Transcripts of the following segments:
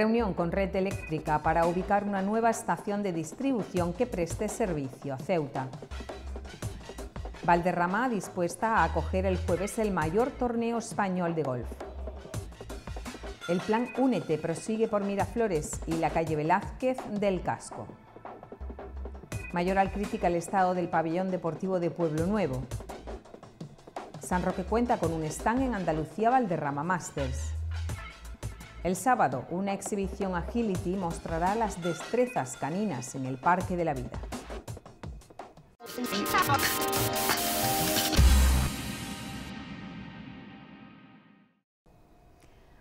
Reunión con Red Eléctrica para ubicar una nueva estación de distribución que preste servicio a Ceuta. Valderrama dispuesta a acoger el jueves el mayor torneo español de golf. El plan Únete prosigue por Miraflores y la calle Velázquez del Casco. Mayoral crítica el estado del pabellón deportivo de Pueblo Nuevo. San Roque cuenta con un stand en Andalucía Valderrama Masters. El sábado, una exhibición Agility mostrará las destrezas caninas en el Parque de la Vida.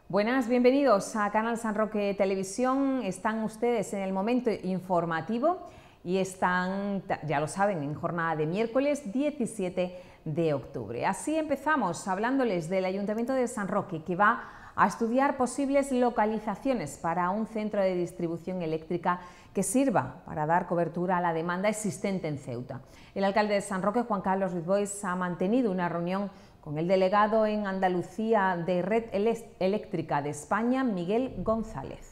Buenas, bienvenidos a Canal San Roque Televisión. Están ustedes en el momento informativo y están, ya lo saben, en jornada de miércoles 17 de octubre. Así empezamos hablándoles del Ayuntamiento de San Roque, que va a estudiar posibles localizaciones para un centro de distribución eléctrica que sirva para dar cobertura a la demanda existente en Ceuta. El alcalde de San Roque, Juan Carlos Ruiz ha mantenido una reunión con el delegado en Andalucía de Red Eléctrica de España, Miguel González.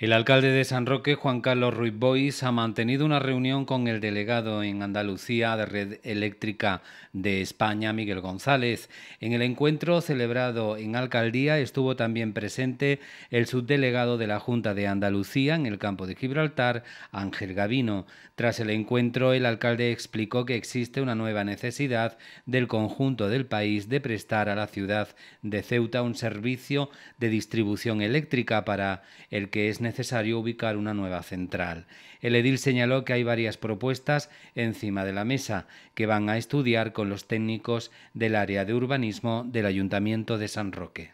El alcalde de San Roque, Juan Carlos Ruiz Bois, ha mantenido una reunión con el delegado en Andalucía de Red Eléctrica de España, Miguel González. En el encuentro celebrado en Alcaldía estuvo también presente el subdelegado de la Junta de Andalucía en el campo de Gibraltar, Ángel Gavino. Tras el encuentro, el alcalde explicó que existe una nueva necesidad del conjunto del país de prestar a la ciudad de Ceuta un servicio de distribución eléctrica para el que es necesario necesario ubicar una nueva central. El edil señaló que hay varias propuestas encima de la mesa que van a estudiar con los técnicos del área de urbanismo del Ayuntamiento de San Roque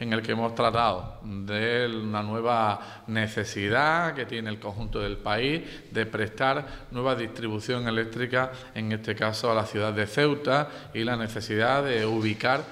en el que hemos tratado de una nueva necesidad que tiene el conjunto del país de prestar nueva distribución eléctrica, en este caso a la ciudad de Ceuta, y la necesidad de ubicar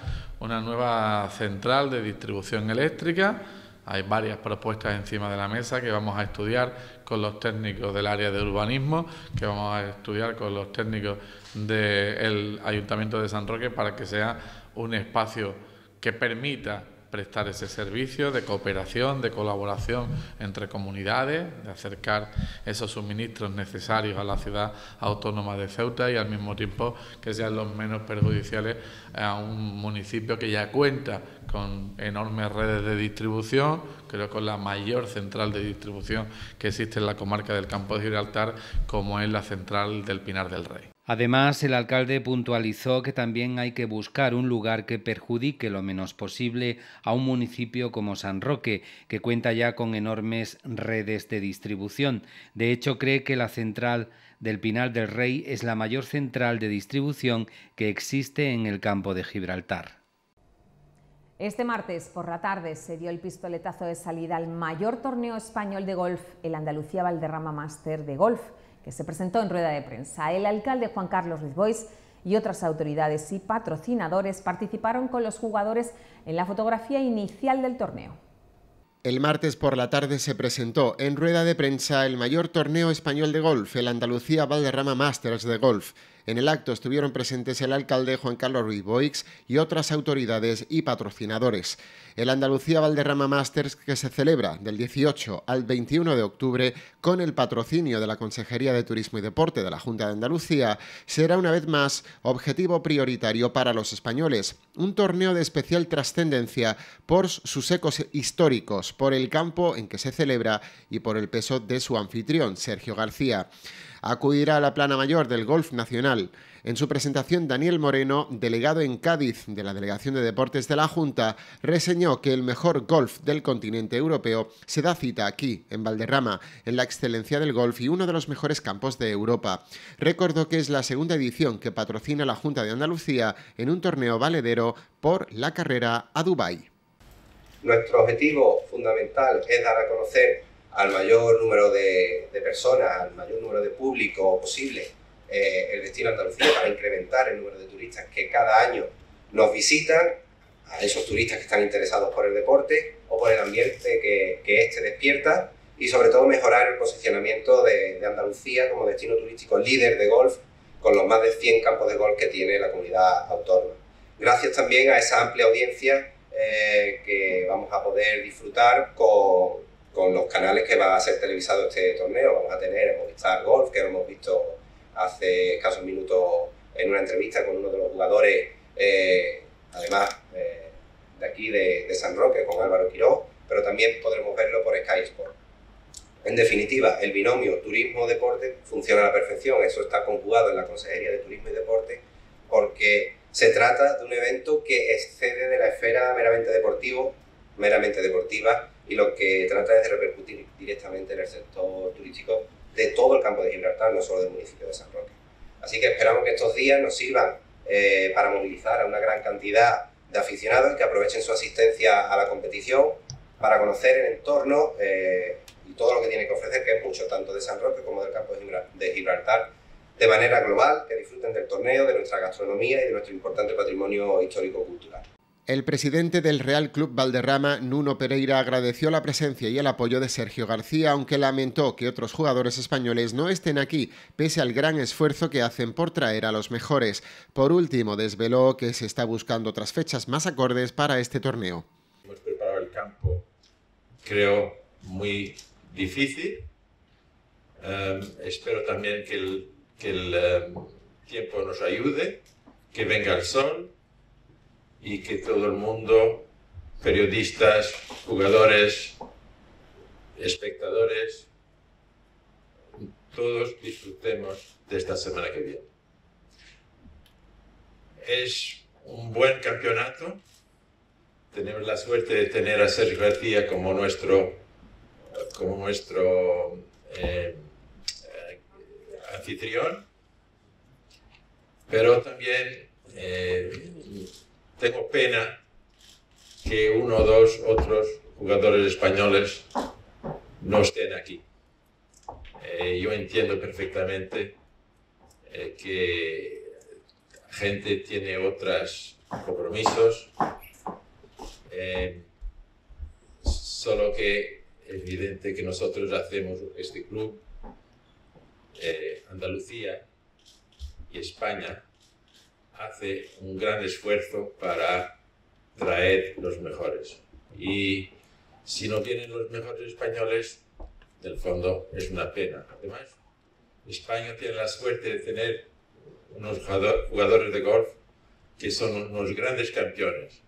una nueva central de distribución eléctrica hay varias propuestas encima de la mesa que vamos a estudiar con los técnicos del área de urbanismo, que vamos a estudiar con los técnicos del Ayuntamiento de San Roque para que sea un espacio que permita prestar ese servicio de cooperación, de colaboración entre comunidades, de acercar esos suministros necesarios a la ciudad autónoma de Ceuta y al mismo tiempo que sean los menos perjudiciales a un municipio que ya cuenta con enormes redes de distribución, creo con la mayor central de distribución que existe en la comarca del Campo de Gibraltar, como es la central del Pinar del Rey. Además, el alcalde puntualizó que también hay que buscar un lugar que perjudique lo menos posible a un municipio como San Roque, que cuenta ya con enormes redes de distribución. De hecho, cree que la central del Pinal del Rey es la mayor central de distribución que existe en el campo de Gibraltar. Este martes por la tarde se dio el pistoletazo de salida al mayor torneo español de golf, el Andalucía Valderrama Master de Golf que se presentó en rueda de prensa. El alcalde Juan Carlos Boix y otras autoridades y patrocinadores participaron con los jugadores en la fotografía inicial del torneo. El martes por la tarde se presentó en rueda de prensa el mayor torneo español de golf, el Andalucía Valderrama Masters de Golf. En el acto estuvieron presentes el alcalde Juan Carlos Ruiz Boix y otras autoridades y patrocinadores el Andalucía Valderrama Masters que se celebra del 18 al 21 de octubre con el patrocinio de la Consejería de Turismo y Deporte de la Junta de Andalucía será una vez más objetivo prioritario para los españoles. Un torneo de especial trascendencia por sus ecos históricos, por el campo en que se celebra y por el peso de su anfitrión, Sergio García. Acudirá a la plana mayor del Golf Nacional en su presentación, Daniel Moreno, delegado en Cádiz de la Delegación de Deportes de la Junta, reseñó que el mejor golf del continente europeo se da cita aquí, en Valderrama, en la excelencia del golf y uno de los mejores campos de Europa. Recordó que es la segunda edición que patrocina la Junta de Andalucía en un torneo valedero por la carrera a Dubái. Nuestro objetivo fundamental es dar a conocer al mayor número de, de personas, al mayor número de público posible eh, el destino Andalucía para incrementar el número de turistas que cada año nos visitan, a esos turistas que están interesados por el deporte o por el ambiente que, que este despierta y sobre todo mejorar el posicionamiento de, Andalucía como destino turístico líder de golf con los más de 100 campos de golf que tiene la comunidad autónoma. Gracias también a esa amplia audiencia eh, que vamos a poder disfrutar con, con los canales que va a ser televisado este torneo. Vamos a tener Movistar Golf, que lo hemos visto hace escasos minutos en una entrevista con uno de los jugadores, eh, además eh, de aquí, de, San Roque, con Álvaro Quiró, pero también podremos verlo por Sky Sport. En definitiva, el binomio turismo-deporte funciona a la perfección, eso está conjugado en la Consejería de Turismo y Deporte, porque se trata de un evento que excede de la esfera meramente deportivo, meramente deportiva, y lo que trata es de repercutir directamente en el sector turístico de todo el campo de Gibraltar, no solo del municipio de San Roque. Así que esperamos que estos días nos sirvan eh, para movilizar a una gran cantidad de aficionados que aprovechen su asistencia a la competición para conocer el entorno eh, y todo lo que tiene que ofrecer, que es mucho, tanto de San Roque como del campo de Gibraltar, de manera global, que disfruten del torneo, de nuestra gastronomía y de nuestro importante patrimonio histórico-cultural. El presidente del Real Club Valderrama, Nuno Pereira, agradeció la presencia y el apoyo de Sergio García, aunque lamentó que otros jugadores españoles no estén aquí, pese al gran esfuerzo que hacen por traer a los mejores. Por último, desveló que se está buscando otras fechas más acordes para este torneo. Hemos preparado el campo, creo, muy difícil. Em, espero también que el, em, tiempo nos ayude, que venga el sol y que todo el mundo, periodistas, jugadores, espectadores, todos disfrutemos de esta semana que viene. Es un buen campeonato. Tenemos la suerte de tener a Sergio García como nuestro, como nuestro eh, anfitrión, pero también eh, tengo pena que uno o dos otros jugadores españoles no estén aquí. Eh, yo entiendo perfectamente que eh, que gente tiene otros compromisos, eh, solo que es evidente que nosotros hacemos este club, Andalucía y España, hace un gran esfuerzo para traer los mejores. Y si no tienen los mejores españoles, del fondo es una pena. Además, España tiene la suerte de tener unos jugadores de golf que son unos grandes campeones.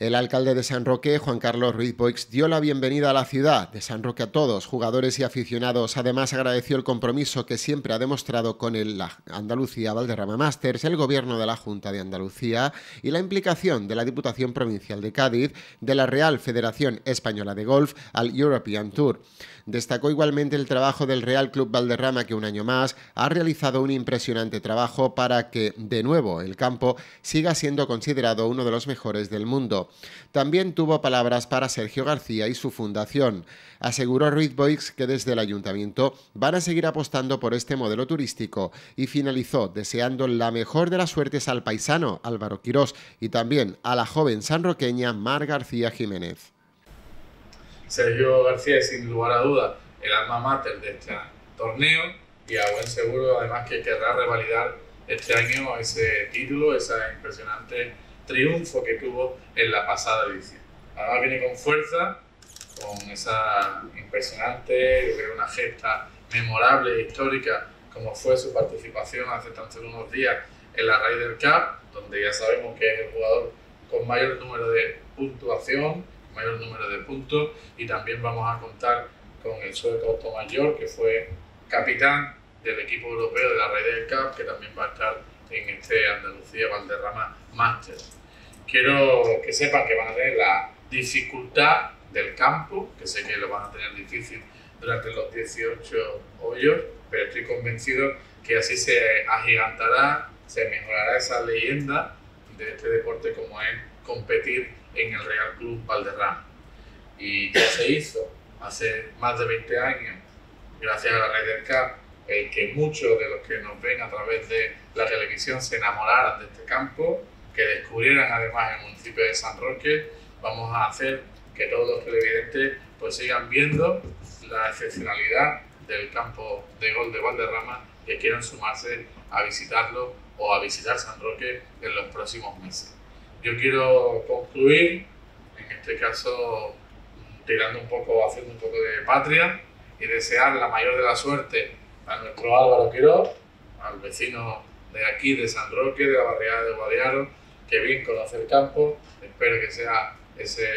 El alcalde de San Roque, Juan Carlos Ruiz Boix, dio la bienvenida a la ciudad de San Roque a todos, jugadores y aficionados. Además, agradeció el compromiso que siempre ha demostrado con el Andalucía Valderrama Masters, el gobierno de la Junta de Andalucía y la implicación de la Diputación Provincial de Cádiz, de la Real Federación Española de Golf al European Tour. Destacó igualmente el trabajo del Real Club Valderrama que un año más ha realizado un impresionante trabajo para que, de nuevo, el campo siga siendo considerado uno de los mejores del mundo. También tuvo palabras para Sergio García y su fundación. Aseguró Ruiz Boix que desde el ayuntamiento van a seguir apostando por este modelo turístico y finalizó deseando la mejor de las suertes al paisano Álvaro Quirós y también a la joven sanroqueña Mar García Jiménez. Sergio García es sin lugar a duda el alma mater de este torneo y a buen seguro además que querrá revalidar este año ese título, ese impresionante triunfo que tuvo en la pasada edición. Ahora viene con fuerza, con esa impresionante, creo una gesta memorable e histórica como fue su participación hace tan solo unos días en la Ryder Cup, donde ya sabemos que es el jugador con mayor número de puntuación número de puntos y también vamos a contar con el sueco automayor mayor que fue capitán del equipo europeo de la del Cup, que también va a estar en este Andalucía Valderrama Masters. Quiero que sepan que van a tener la dificultad del campo, que sé que lo van a tener difícil durante los 18 hoyos, pero estoy convencido que así se agigantará, se mejorará esa leyenda de este deporte como es competir en el Real Club Valderrama. Y ya se hizo hace más de 20 años, gracias a la del Cup, el que muchos de los que nos ven a través de la televisión se enamoraran de este campo, que descubrieran además el municipio de San Roque. Vamos a hacer que todos los televidentes pues sigan viendo la excepcionalidad del campo de gol de Valderrama que quieran sumarse a visitarlo o a visitar San Roque en los próximos meses yo quiero concluir, en este caso tirando un poco, haciendo un poco de patria y desear la mayor de la suerte a nuestro Álvaro Quiroz, al vecino de aquí, de San Roque, de la barriada de Guadiaro, que bien conoce el campo. Espero que sea ese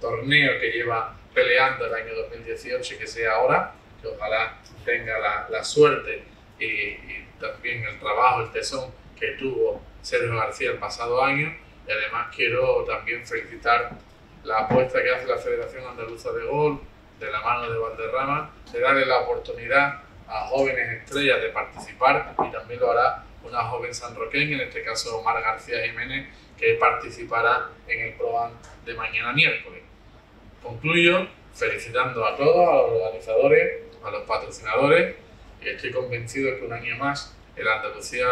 torneo que lleva peleando el año 2018 y que sea ahora, que ojalá tenga la, suerte y también el trabajo, el tesón que tuvo Sergio García el pasado año y además quiero también felicitar la apuesta que hace la Federación Andaluza de Gol, de la mano de Valderrama, de darle la oportunidad a jóvenes estrellas de participar y también lo hará una joven sanroqueña, en este caso Omar García Jiménez, que participará en el programa de mañana miércoles. Concluyo felicitando a todos, a los organizadores, a los patrocinadores y estoy convencido de que un año más el Andalucía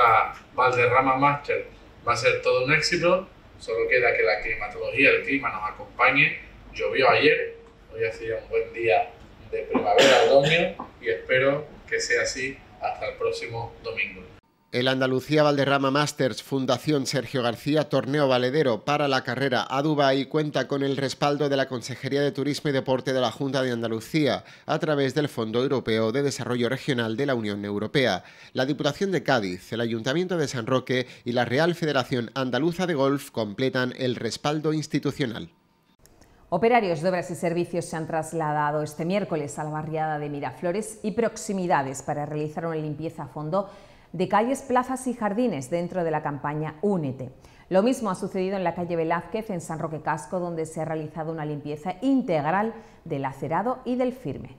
Valderrama Master va a ser todo un éxito Solo queda que la climatología, el clima nos acompañe. Llovió ayer, hoy ha sido un buen día de primavera, otoño y espero que sea así hasta el próximo domingo. El Andalucía Valderrama Masters Fundación Sergio García Torneo Valedero para la carrera a Dubái cuenta con el respaldo de la Consejería de Turismo y Deporte de la Junta de Andalucía a través del Fondo Europeo de Desarrollo Regional de la Unión Europea, la Diputación de Cádiz, el Ayuntamiento de San Roque y la Real Federación Andaluza de Golf completan el respaldo institucional. Operarios de obras y servicios se han trasladado este miércoles a la barriada de Miraflores y proximidades para realizar una limpieza a fondo de calles, plazas y jardines dentro de la campaña Únete. Lo mismo ha sucedido en la calle Velázquez, en San Roque Casco, donde se ha realizado una limpieza integral del acerado y del firme.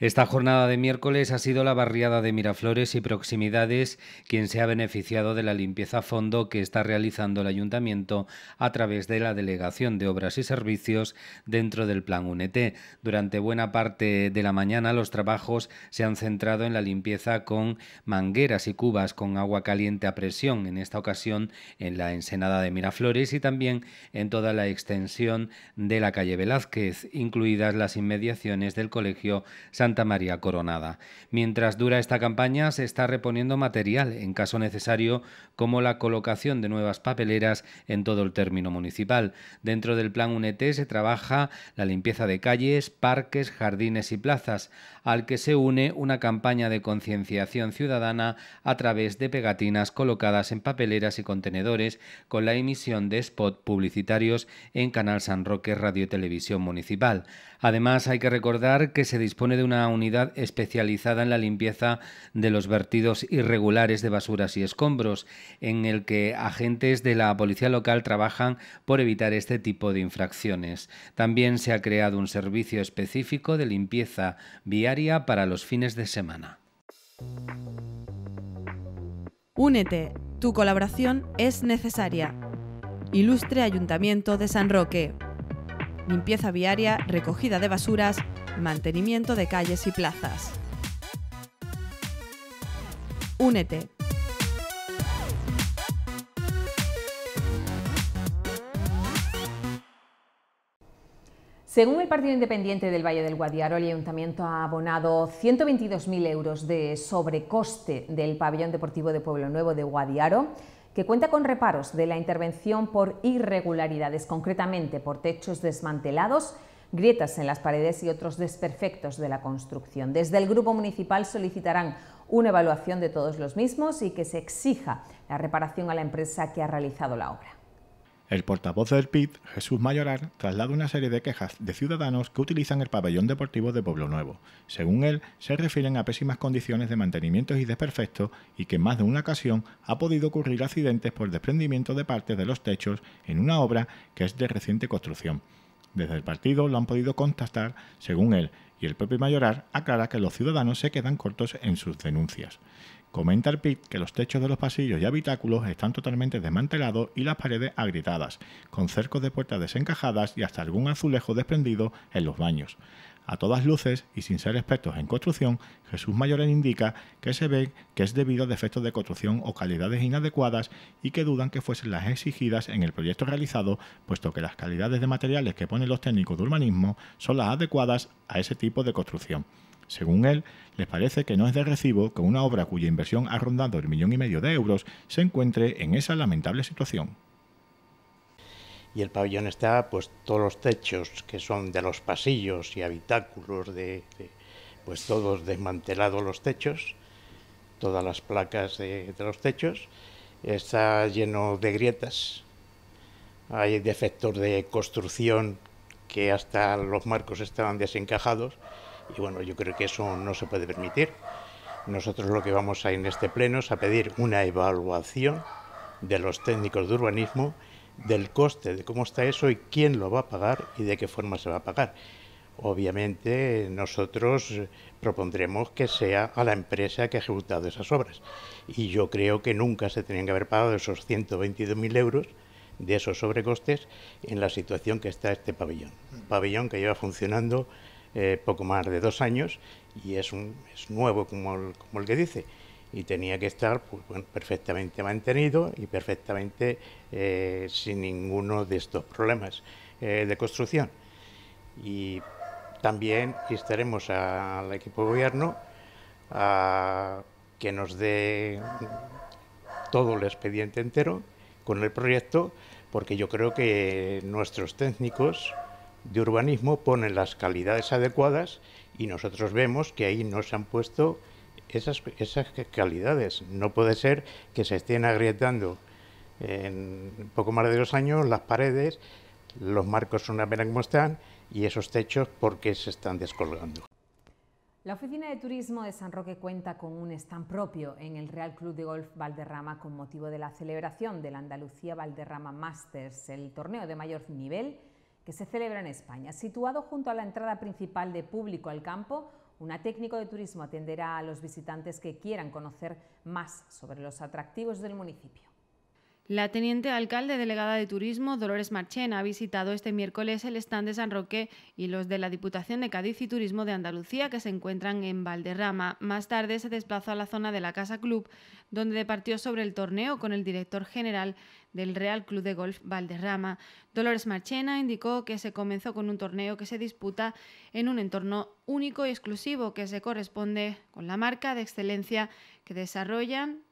Esta jornada de miércoles ha sido la barriada de Miraflores y proximidades quien se ha beneficiado de la limpieza a fondo que está realizando el ayuntamiento a través de la Delegación de Obras y Servicios dentro del Plan UNET. Durante buena parte de la mañana los trabajos se han centrado en la limpieza con mangueras y cubas con agua caliente a presión, en esta ocasión en la ensenada de Miraflores y también en toda la extensión de la calle Velázquez, incluidas las inmediaciones del Colegio San Santa María Coronada. Mientras dura esta campaña se está reponiendo material en caso necesario como la colocación de nuevas papeleras en todo el término municipal. Dentro del plan UNET se trabaja la limpieza de calles, parques, jardines y plazas, al que se une una campaña de concienciación ciudadana a través de pegatinas colocadas en papeleras y contenedores con la emisión de spot publicitarios en Canal San Roque Radio Televisión Municipal. Además hay que recordar que se dispone de una unidad especializada en la limpieza de los vertidos irregulares de basuras y escombros, en el que agentes de la policía local trabajan por evitar este tipo de infracciones. También se ha creado un servicio específico de limpieza viaria para los fines de semana. Únete, tu colaboración es necesaria. Ilustre Ayuntamiento de San Roque. Limpieza viaria, recogida de basuras, mantenimiento de calles y plazas. Únete. Según el Partido Independiente del Valle del Guadiaro, el Ayuntamiento ha abonado 122.000 euros de sobrecoste del pabellón deportivo de Pueblo Nuevo de Guadiaro, que cuenta con reparos de la intervención por irregularidades, concretamente por techos desmantelados grietas en las paredes y otros desperfectos de la construcción. Desde el Grupo Municipal solicitarán una evaluación de todos los mismos y que se exija la reparación a la empresa que ha realizado la obra. El portavoz del PIT, Jesús Mayorar, traslada una serie de quejas de ciudadanos que utilizan el pabellón deportivo de Pueblo Nuevo. Según él, se refieren a pésimas condiciones de mantenimiento y desperfectos y que en más de una ocasión ha podido ocurrir accidentes por desprendimiento de partes de los techos en una obra que es de reciente construcción. Desde el partido lo han podido constatar, según él, y el propio Mayorar aclara que los ciudadanos se quedan cortos en sus denuncias. Comenta el PIT que los techos de los pasillos y habitáculos están totalmente desmantelados y las paredes agrietadas, con cercos de puertas desencajadas y hasta algún azulejo desprendido en los baños. A todas luces y sin ser expertos en construcción, Jesús Mayoren indica que se ve que es debido a defectos de construcción o calidades inadecuadas y que dudan que fuesen las exigidas en el proyecto realizado, puesto que las calidades de materiales que ponen los técnicos de urbanismo son las adecuadas a ese tipo de construcción. Según él, les parece que no es de recibo que una obra cuya inversión ha rondado el millón y medio de euros se encuentre en esa lamentable situación y el pabellón está, pues todos los techos que son de los pasillos y habitáculos, de, pues todos desmantelados los techos, todas las placas de, de, los techos, está lleno de grietas, hay defectos de construcción que hasta los marcos estaban desencajados y bueno, yo creo que eso no se puede permitir. Nosotros lo que vamos a en este pleno es a pedir una evaluación de los técnicos de urbanismo del coste, de cómo está eso y quién lo va a pagar y de qué forma se va a pagar. Obviamente nosotros propondremos que sea a la empresa que ha ejecutado esas obras. Y yo creo que nunca se tenían que haber pagado esos 122.000 euros de esos sobrecostes en la situación que está este pabellón. Un pabellón que lleva funcionando eh, poco más de dos años y es, un, nuevo como el que dice y tenía que estar pues, perfectamente mantenido y perfectamente eh, sin ninguno de estos problemas eh, de construcción. Y también instaremos al equipo de gobierno a que nos dé todo el expediente entero con el proyecto, porque yo creo que nuestros técnicos de urbanismo ponen las calidades adecuadas y nosotros vemos que ahí no se han puesto esas, calidades. No puede ser que se estén agrietando en poco más de dos años las paredes, los marcos son apenas como están y esos techos porque se están descolgando. La Oficina de Turismo de San Roque cuenta con un stand propio en el Real Club de Golf Valderrama con motivo de la celebración del Andalucía Valderrama Masters, el torneo de mayor nivel que se celebra en España. Situado junto a la entrada principal de público al campo, una técnico de turismo atenderá a los visitantes que quieran conocer más sobre los atractivos del municipio. La teniente alcalde delegada de Turismo, Dolores Marchena, ha visitado este miércoles el stand de San Roque y los de la Diputación de Cádiz y Turismo de Andalucía, que se encuentran en Valderrama. Más tarde se desplazó a la zona de la Casa Club, donde departió sobre el torneo con el director general del Real Club de Golf Valderrama. Dolores Marchena indicó que se comenzó con un torneo que se disputa en un entorno único y exclusivo que se corresponde con la marca de excelencia que desarrollan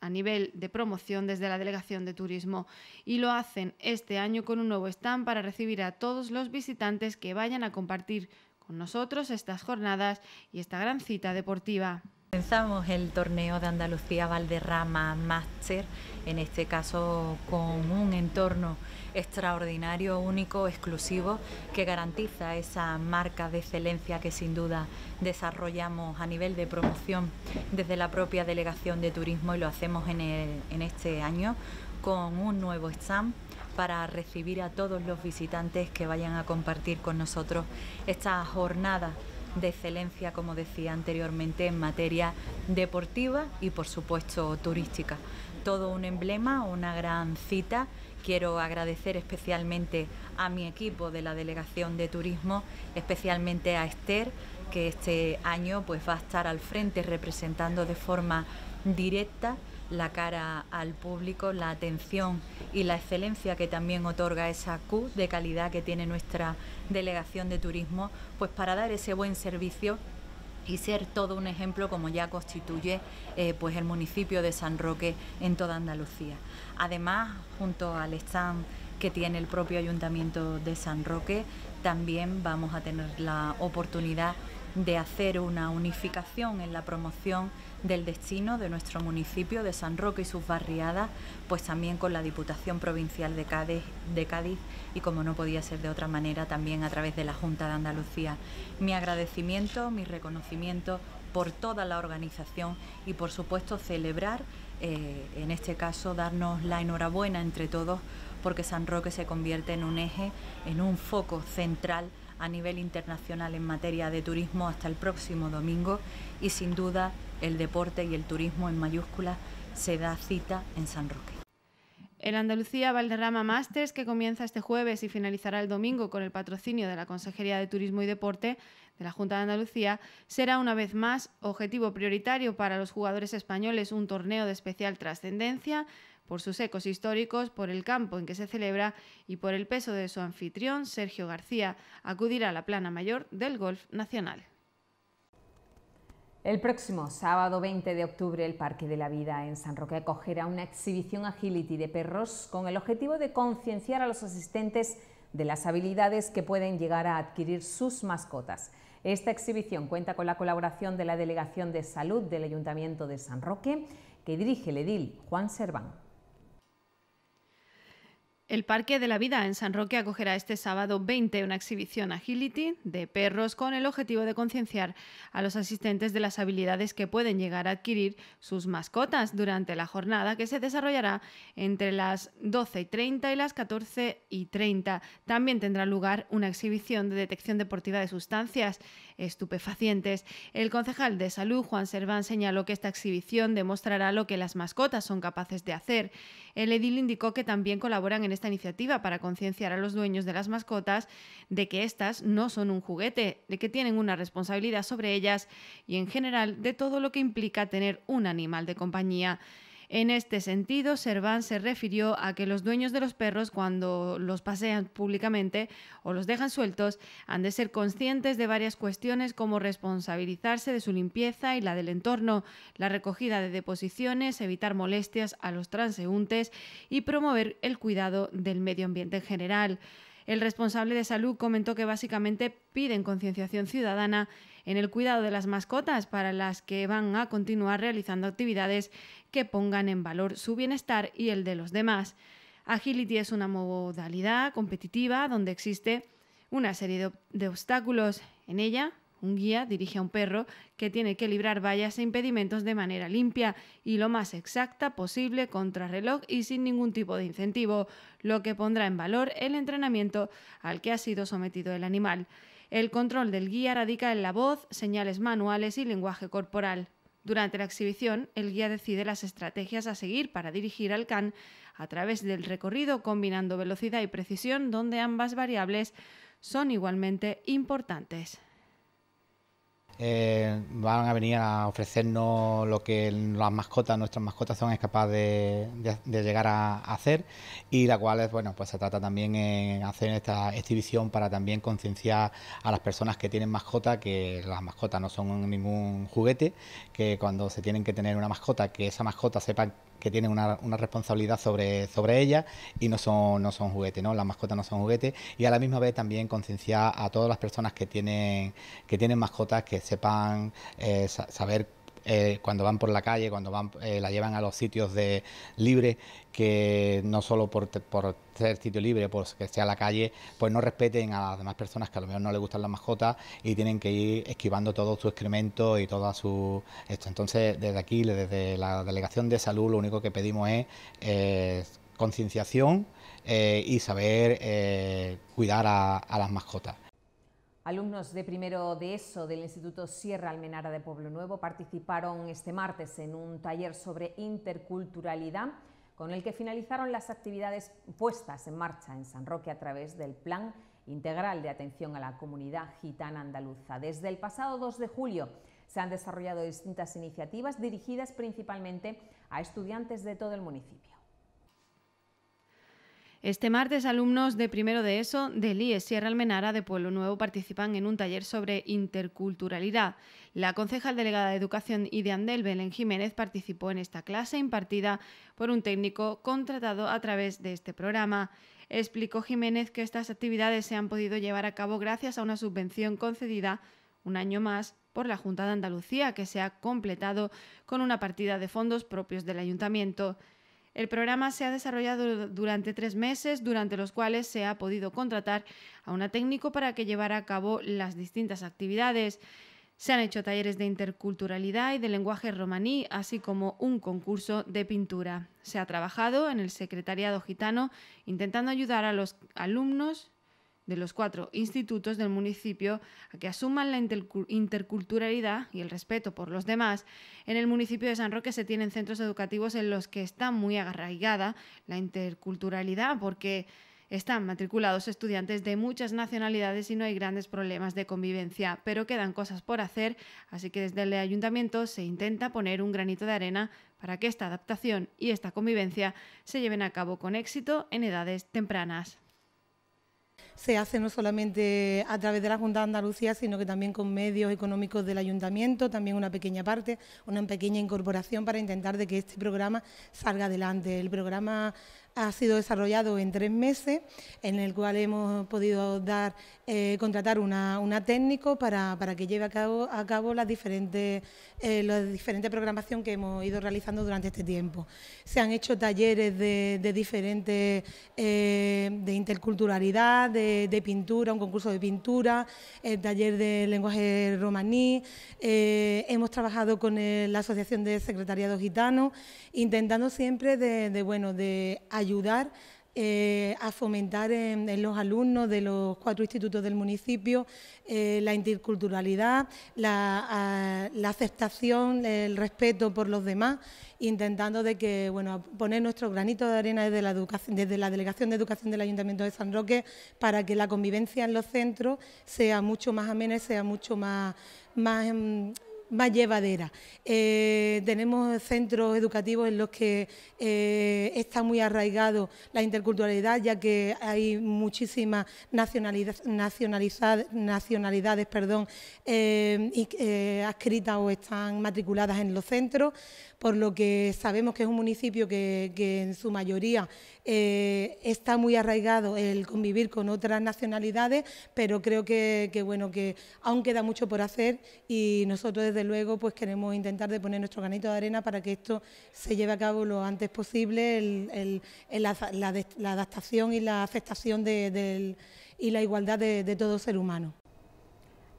a nivel de promoción desde la Delegación de Turismo y lo hacen este año con un nuevo stand para recibir a todos los visitantes que vayan a compartir con nosotros estas jornadas y esta gran cita deportiva. Comenzamos el torneo de Andalucía Valderrama Master, en este caso con un entorno extraordinario, único, exclusivo, que garantiza esa marca de excelencia que sin duda desarrollamos a nivel de promoción desde la propia Delegación de Turismo y lo hacemos en, este año con un nuevo stand para recibir a todos los visitantes que vayan a compartir con nosotros esta jornada de excelencia, como decía anteriormente, en materia deportiva y por supuesto turística. Todo un emblema, una gran cita. Quiero agradecer especialmente a mi equipo de la Delegación de Turismo, especialmente a Esther, que este año pues va a estar al frente representando de forma directa la cara al público, la atención y la excelencia que también otorga esa CU de calidad que tiene nuestra delegación de turismo, pues para dar ese buen servicio y ser todo un ejemplo como ya constituye eh, pues el municipio de San Roque en toda Andalucía. Además, junto al stand que tiene el propio ayuntamiento de San Roque, también vamos a tener la oportunidad de hacer una unificación en la promoción del destino de nuestro municipio de San Roque y sus barriadas, pues también con la Diputación Provincial de Cádiz, de Cádiz y como no podía ser de otra manera también a través de la Junta de Andalucía. Mi agradecimiento, mi reconocimiento por toda la organización y por supuesto celebrar, eh, en este caso darnos la enhorabuena entre todos porque San Roque se convierte en un eje, en un foco central a nivel internacional en materia de turismo hasta el próximo domingo y sin duda el deporte y el turismo en mayúsculas se da cita en San Roque. El Andalucía Valderrama Masters, que comienza este jueves y finalizará el domingo con el patrocinio de la Consejería de Turismo y Deporte de la Junta de Andalucía, será una vez más objetivo prioritario para los jugadores españoles un torneo de especial trascendencia por sus ecos históricos, por el campo en que se celebra y por el peso de su anfitrión, Sergio García, acudirá a la plana mayor del Golf Nacional. El próximo sábado 20 de octubre el Parque de la Vida en San Roque acogerá una exhibición agility de perros con el objetivo de concienciar a los asistentes de las habilidades que pueden llegar a adquirir sus mascotas. Esta exhibición cuenta con la colaboración de la Delegación de Salud del Ayuntamiento de San Roque, que dirige el edil Juan Serván. El Parque de la Vida en San Roque acogerá este sábado 20 una exhibición Agility de perros con el objetivo de concienciar a los asistentes de las habilidades que pueden llegar a adquirir sus mascotas durante la jornada que se desarrollará entre las 12 y 30 y las 14 y 30. También tendrá lugar una exhibición de detección deportiva de sustancias estupefacientes. El concejal de salud, Juan Serván, señaló que esta exhibición demostrará lo que las mascotas son capaces de hacer el edil indicó que también colaboran en esta iniciativa para concienciar a los dueños de las mascotas de que éstas no son un juguete, de que tienen una responsabilidad sobre ellas y en general de todo lo que implica tener un animal de compañía. En este sentido, Serván se refirió a que los dueños de los perros, cuando los pasean públicamente o los dejan sueltos, han de ser conscientes de varias cuestiones como responsabilizarse de su limpieza y la del entorno, la recogida de deposiciones, evitar molestias a los transeúntes y promover el cuidado del medio ambiente en general. El responsable de salud comentó que básicamente piden concienciación ciudadana en el cuidado de las mascotas para las que van a continuar realizando actividades que pongan en valor su bienestar y el de los demás. Agility es una modalidad competitiva donde existe una serie de, obstáculos. En ella, un guía dirige a un perro que tiene que librar vallas e impedimentos de manera limpia y lo más exacta posible contra reloj y sin ningún tipo de incentivo, lo que pondrá en valor el entrenamiento al que ha sido sometido el animal. El control del guía radica en la voz, señales manuales y lenguaje corporal. Durante la exhibición, el guía decide las estrategias a seguir para dirigir al can a través del recorrido combinando velocidad y precisión donde ambas variables son igualmente importantes. Eh, van a venir a ofrecernos lo que las mascotas, nuestras mascotas son capaces de, de, llegar a, hacer y la cual es, bueno, pues se trata también en hacer esta exhibición para también concienciar a las personas que tienen mascota que las mascotas no son ningún juguete, que cuando se tienen que tener una mascota, que esa mascota sepa que tienen una, responsabilidad sobre, sobre ellas y no son, no son juguetes, ¿no? Las mascotas no son juguetes y a la misma vez también concienciar a todas las personas que tienen, que tienen mascotas que sepan eh, saber eh, cuando van por la calle, cuando van, eh, la llevan a los sitios de libre, que no solo por, ser sitio libre, por que sea la calle, pues no respeten a las demás personas que a lo mejor no les gustan las mascotas y tienen que ir esquivando todo su excremento y toda su esto. Entonces, desde aquí, desde la Delegación de Salud, lo único que pedimos es eh, concienciación y saber cuidar a las mascotas. Alumnos de primero de ESO del Instituto Sierra Almenara de Pueblo Nuevo participaron este martes en un taller sobre interculturalidad con el que finalizaron las actividades puestas en marcha en San Roque a través del Plan Integral de Atención a la Comunidad Gitana Andaluza. Desde el pasado 2 de julio se han desarrollado distintas iniciativas dirigidas principalmente a estudiantes de todo el municipio. Este martes, alumnos de primero de ESO del IES Sierra Almenara de Pueblo Nuevo participan en un taller sobre interculturalidad. La concejal delegada de Educación y de Andel, Belén Jiménez, participó en esta clase impartida por un técnico contratado a través de este programa. Explicó Jiménez que estas actividades se han podido llevar a cabo gracias a una subvención concedida un año más por la Junta de Andalucía, que se ha completado con una partida de fondos propios del Ayuntamiento. El programa se ha desarrollado durante tres meses, durante los cuales se ha podido contratar a una técnico para que llevara a cabo las distintas actividades. Se han hecho talleres de interculturalidad y de lenguaje romaní, así como un concurso de pintura. Se ha trabajado en el Secretariado Gitano intentando ayudar a los alumnos de los cuatro institutos del municipio a que asuman la interculturalidad y el respeto por los demás. En el municipio de San Roque se tienen centros educativos en los que está muy arraigada la interculturalidad porque están matriculados estudiantes de muchas nacionalidades y no hay grandes problemas de convivencia, pero quedan cosas por hacer, así que desde el ayuntamiento se intenta poner un granito de arena para que esta adaptación y esta convivencia se lleven a cabo con éxito en edades tempranas se hace no solamente a través de la Junta de Andalucía, sino que también con medios económicos del ayuntamiento, también una pequeña parte, una pequeña incorporación para intentar de que este programa salga adelante. El programa ha sido desarrollado en tres meses, en el cual hemos podido dar, eh, contratar una, una técnico para, que lleve a cabo, a cabo las diferentes, eh, la diferente programación que hemos ido realizando durante este tiempo. Se han hecho talleres de, de diferentes, eh, de interculturalidad, de, pintura, un concurso de pintura, el taller de lenguaje romaní, eh, hemos trabajado con la Asociación de Secretariados Gitanos, intentando siempre de, bueno, de ayudar eh, a fomentar en, los alumnos de los cuatro institutos del municipio eh, la interculturalidad, la, aceptación, el respeto por los demás, intentando de que bueno poner nuestro granito de arena desde la, delegación de educación del Ayuntamiento de San Roque para que la convivencia en los centros sea mucho más amena, sea mucho más em, más llevadera. Eh, tenemos centros educativos en los que eh, está muy arraigado la interculturalidad, ya que hay muchísimas nacionalidades, nacionalidades perdón, eh, adscritas o están matriculadas en los centros por lo que sabemos que es un municipio que, en su mayoría eh, está muy arraigado el convivir con otras nacionalidades, pero creo que, bueno que aún queda mucho por hacer y nosotros desde luego pues queremos intentar de poner nuestro granito de arena para que esto se lleve a cabo lo antes posible, la, adaptación y la aceptación y la igualdad de todo ser humano.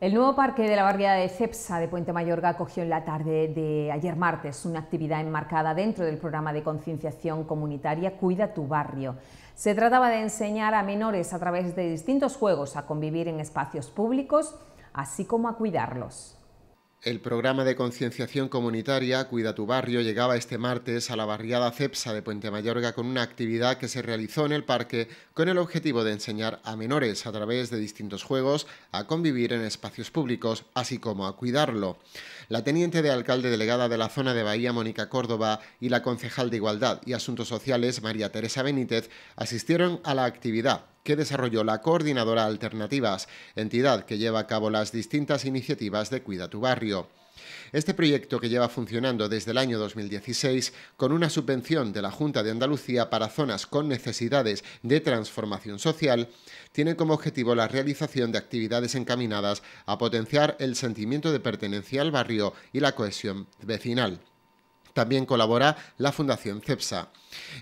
El nuevo parque de la barriada de CEPSA de Puente Mayorga acogió en la tarde de ayer martes una actividad enmarcada dentro del programa de concienciación comunitaria Cuida tu barrio. Se trataba de enseñar a menores a través de distintos juegos a convivir en espacios públicos, así como a cuidarlos. El programa de concienciación comunitaria Cuida tu barrio llegaba este martes a la barriada CEPSA de Puente Mayorga con una actividad que se realizó en el parque con el objetivo de enseñar a menores a través de distintos juegos a convivir en espacios públicos, así como a cuidarlo la teniente de alcalde delegada de la zona de Bahía, Mónica Córdoba, y la concejal de Igualdad y Asuntos Sociales, María Teresa Benítez, asistieron a la actividad que desarrolló la Coordinadora Alternativas, entidad que lleva a cabo las distintas iniciativas de Cuida tu Barrio. Este proyecto que lleva funcionando desde el año 2016 con una subvención de la Junta de Andalucía para zonas con necesidades de transformación social, tiene como objetivo la realización de actividades encaminadas a potenciar el sentimiento de pertenencia al barrio y la cohesión vecinal. También colabora la Fundación CEPSA.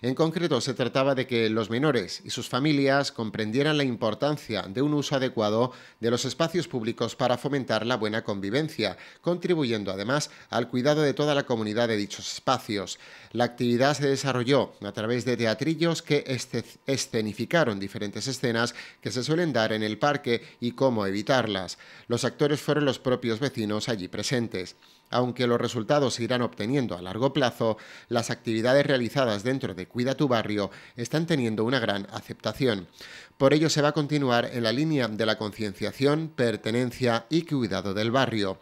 En concreto, se trataba de que los menores y sus familias comprendieran la importancia de un uso adecuado de los espacios públicos para fomentar la buena convivencia, contribuyendo además al cuidado de toda la comunidad de dichos espacios. La actividad se desarrolló a través de teatrillos que escenificaron diferentes escenas que se suelen dar en el parque y cómo evitarlas. Los actores fueron los propios vecinos allí presentes. Aunque los resultados se irán obteniendo a largo plazo, las actividades realizadas dentro de Cuida tu barrio están teniendo una gran aceptación. Por ello se va a continuar en la línea de la concienciación, pertenencia y cuidado del barrio.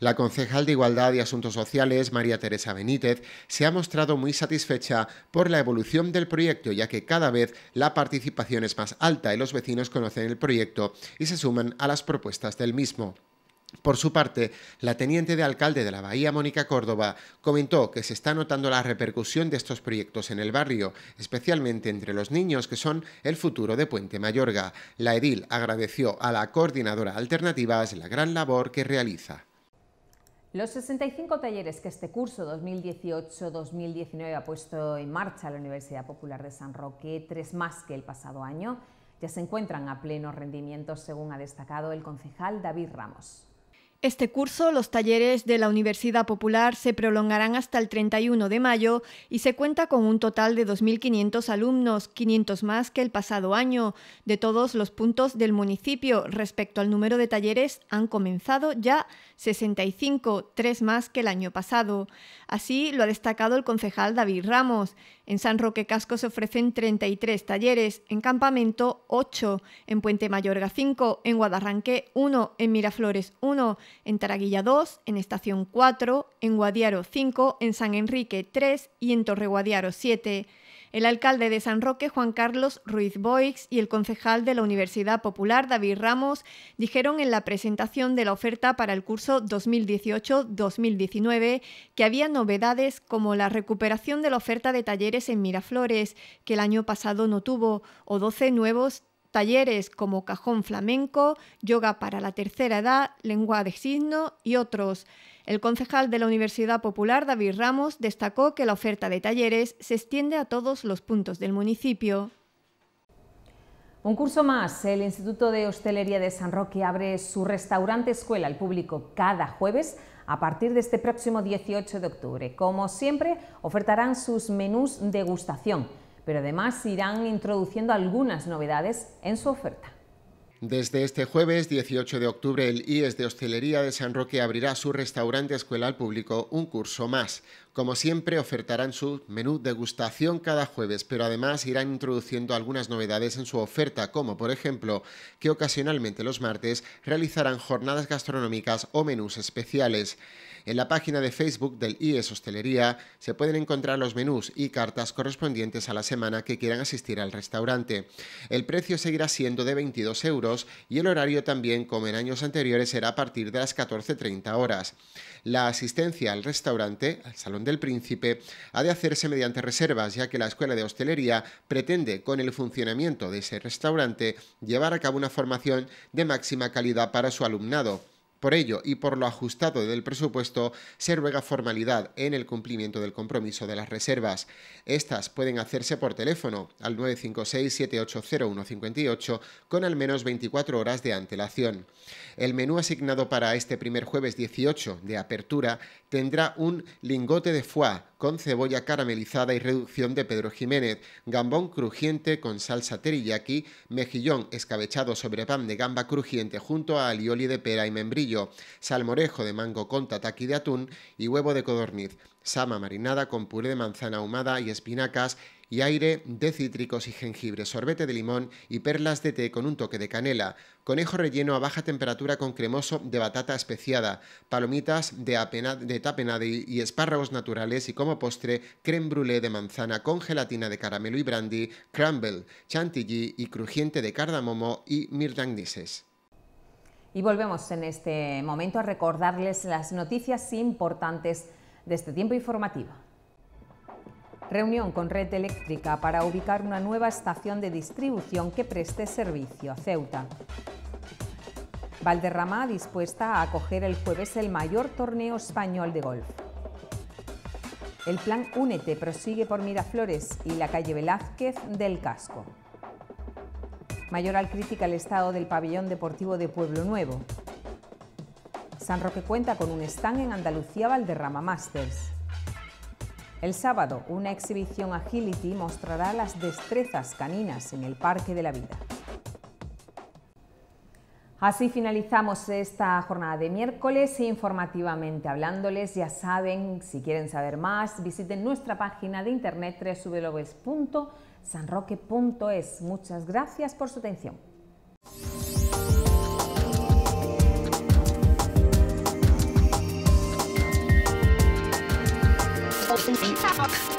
La concejal de Igualdad y Asuntos Sociales, María Teresa Benítez, se ha mostrado muy satisfecha por la evolución del proyecto, ya que cada vez la participación es más alta y los vecinos conocen el proyecto y se suman a las propuestas del mismo. Por su parte, la teniente de alcalde de la Bahía, Mónica Córdoba, comentó que se está notando la repercusión de estos proyectos en el barrio, especialmente entre los niños que son el futuro de Puente Mayorga. La edil agradeció a la coordinadora Alternativas la gran labor que realiza. Los 65 talleres que este curso 2018-2019 ha puesto en marcha la Universidad Popular de San Roque, tres más que el pasado año, ya se encuentran a pleno rendimiento, según ha destacado el concejal David Ramos. Este curso, los talleres de la Universidad Popular se prolongarán hasta el 31 de mayo y se cuenta con un total de 2.500 alumnos, 500 más que el pasado año, de todos los puntos del municipio. Respecto al número de talleres, han comenzado ya 65, tres más que el año pasado. Así lo ha destacado el concejal David Ramos. En San Roque Casco se ofrecen 33 talleres, en Campamento 8, en Puente Mayorga 5, en Guadarranque 1, en Miraflores 1, en Taraguilla 2, en Estación 4, en Guadiaro 5, en San Enrique 3 y en Torreguadiaro 7. El alcalde de San Roque, Juan Carlos Ruiz Boix, y el concejal de la Universidad Popular, David Ramos, dijeron en la presentación de la oferta para el curso 2018-2019 que había novedades como la recuperación de la oferta de talleres en Miraflores, que el año pasado no tuvo, o 12 nuevos talleres como cajón flamenco, yoga para la tercera edad, lengua de signo y otros. El concejal de la Universidad Popular, David Ramos, destacó que la oferta de talleres se extiende a todos los puntos del municipio. Un curso más. El Instituto de Hostelería de San Roque abre su restaurante escuela al público cada jueves a partir de este próximo 18 de octubre. Como siempre, ofertarán sus menús degustación pero además irán introduciendo algunas novedades en su oferta. Desde este jueves 18 de octubre, el IES de Hostelería de San Roque abrirá su restaurante escuela al público un curso más. Como siempre, ofertarán su menú degustación cada jueves, pero además irán introduciendo algunas novedades en su oferta, como por ejemplo que ocasionalmente los martes realizarán jornadas gastronómicas o menús especiales. En la página de Facebook del IES Hostelería se pueden encontrar los menús y cartas correspondientes a la semana que quieran asistir al restaurante. El precio seguirá siendo de 22 euros y el horario también, como en años anteriores, será a partir de las 14.30 horas. La asistencia al restaurante, al Salón del Príncipe, ha de hacerse mediante reservas, ya que la Escuela de Hostelería pretende, con el funcionamiento de ese restaurante, llevar a cabo una formación de máxima calidad para su alumnado. Por ello, y por lo ajustado del presupuesto, se ruega formalidad en el cumplimiento del compromiso de las reservas. Estas pueden hacerse por teléfono al 956-780158 con al menos 24 horas de antelación. El menú asignado para este primer jueves 18 de apertura tendrá un lingote de foie, con cebolla caramelizada y reducción de Pedro Jiménez, gambón crujiente con salsa teriyaki, mejillón escabechado sobre pan de gamba crujiente junto a alioli de pera y membrillo, salmorejo de mango con tataki de atún y huevo de codorniz, sama marinada con puré de manzana ahumada y espinacas y aire de cítricos y jengibre, sorbete de limón y perlas de té con un toque de canela, conejo relleno a baja temperatura con cremoso de batata especiada, palomitas de, tapenade y espárragos naturales y como postre creme brûlée de manzana con gelatina de caramelo y brandy, crumble, chantilly y crujiente de cardamomo y mirdandises. Y volvemos en este momento a recordarles las noticias importantes de este tiempo informativo. Reunión con Red Eléctrica para ubicar una nueva estación de distribución que preste servicio a Ceuta. Valderrama dispuesta a acoger el jueves el mayor torneo español de golf. El plan Únete prosigue por Miraflores y la calle Velázquez del Casco. Mayoral critica el estado del pabellón deportivo de Pueblo Nuevo. San Roque cuenta con un stand en Andalucía Valderrama Masters. El sábado, una exhibición Agility mostrará las destrezas caninas en el Parque de la Vida. Así finalizamos esta jornada de miércoles informativamente hablándoles. Ya saben, si quieren saber más, visiten nuestra página de internet www.sanroque.es. Muchas gracias por su atención. Fox.